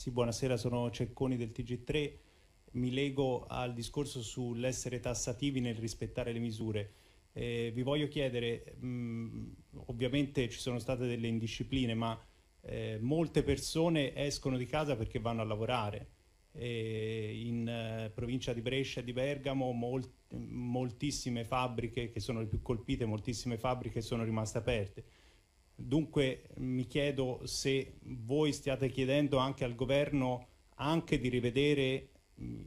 Sì, buonasera, sono Cecconi del TG3. Mi leggo al discorso sull'essere tassativi nel rispettare le misure. Eh, vi voglio chiedere, mh, mm, ovviamente ci sono state delle indiscipline, ma eh, molte persone escono di casa perché vanno a lavorare. Eh, in provincia di Brescia e di Bergamo molt- moltissime fabbriche che sono le più colpite, moltissime fabbriche sono rimaste aperte Dunque mi chiedo se voi stiate chiedendo anche al governo anche di rivedere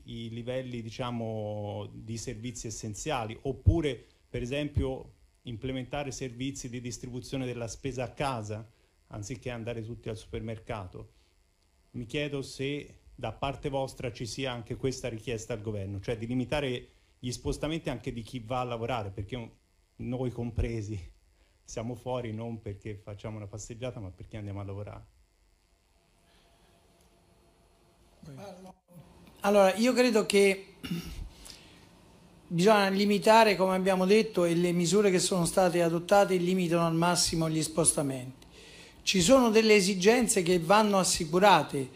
i livelli diciamo, di servizi essenziali oppure per esempio implementare servizi di distribuzione della spesa a casa anziché andare tutti al supermercato. Mi chiedo se da parte vostra ci sia anche questa richiesta al governo, cioè di limitare gli spostamenti anche di chi va a lavorare, perché noi compresi siamo fuori non perché facciamo una passeggiata, ma perché andiamo a lavorare. Allora, io credo che bisogna limitare, come abbiamo detto, e le misure che sono state adottate limitano al massimo gli spostamenti. Ci sono delle esigenze che vanno assicurate,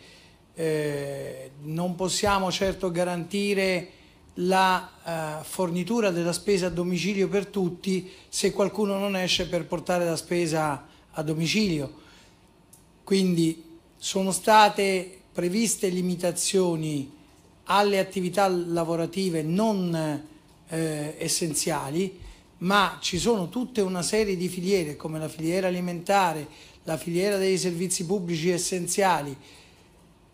eh, non possiamo certo garantire la eh, fornitura della spesa a domicilio per tutti se qualcuno non esce per portare la spesa a domicilio. Quindi sono state previste limitazioni alle attività lavorative non eh, essenziali, ma ci sono tutta una serie di filiere come la filiera alimentare, la filiera dei servizi pubblici essenziali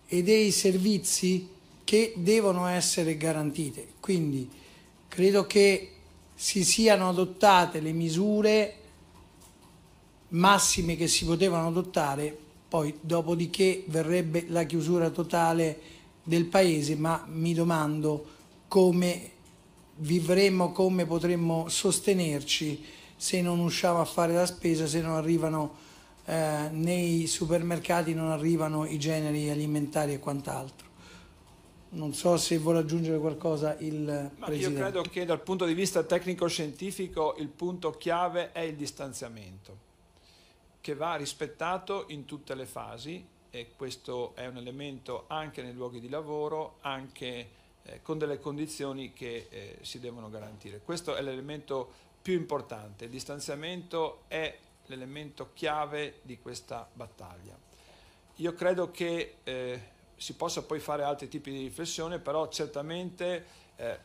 e dei servizi che devono essere garantite. Quindi credo che si siano adottate le misure massime che si potevano adottare, poi dopodiché verrebbe la chiusura totale del paese, ma mi domando come vivremo, come potremmo sostenerci se non usciamo a fare la spesa, se non arrivano eh, nei supermercati, non arrivano i generi alimentari e quant'altro. Non so se vuole aggiungere qualcosa il Ma Presidente. Io credo che dal punto di vista tecnico-scientifico il punto chiave è il distanziamento, che va rispettato in tutte le fasi e questo è un elemento anche nei luoghi di lavoro, anche eh, con delle condizioni che eh, si devono garantire. Questo è l'elemento più importante, il distanziamento è l'elemento chiave di questa battaglia. Io credo che eh, si possa poi fare altri tipi di riflessione, però certamente eh,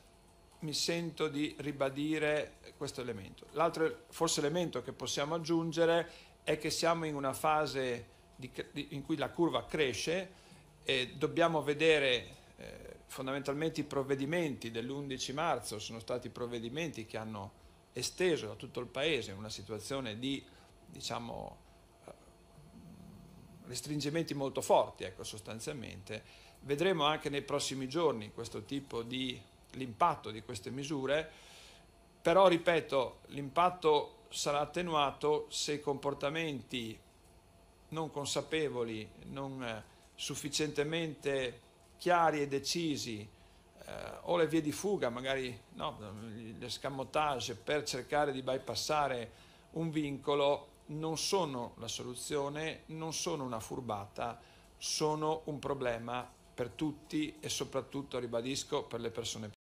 mi sento di ribadire questo elemento. L'altro forse elemento che possiamo aggiungere è che siamo in una fase di, di, in cui la curva cresce e dobbiamo vedere eh, fondamentalmente i provvedimenti dell'11 marzo, sono stati provvedimenti che hanno esteso a tutto il Paese una situazione di diciamo, restringimenti molto forti, ecco, sostanzialmente. Vedremo anche nei prossimi giorni questo tipo di l'impatto di queste misure, però ripeto, l'impatto sarà attenuato se i comportamenti non consapevoli, non eh, sufficientemente chiari e decisi eh, o le vie di fuga, magari no, l'escamotage per cercare di bypassare un vincolo non sono la soluzione, non sono una furbata, sono un problema per tutti e soprattutto, ribadisco, per le persone più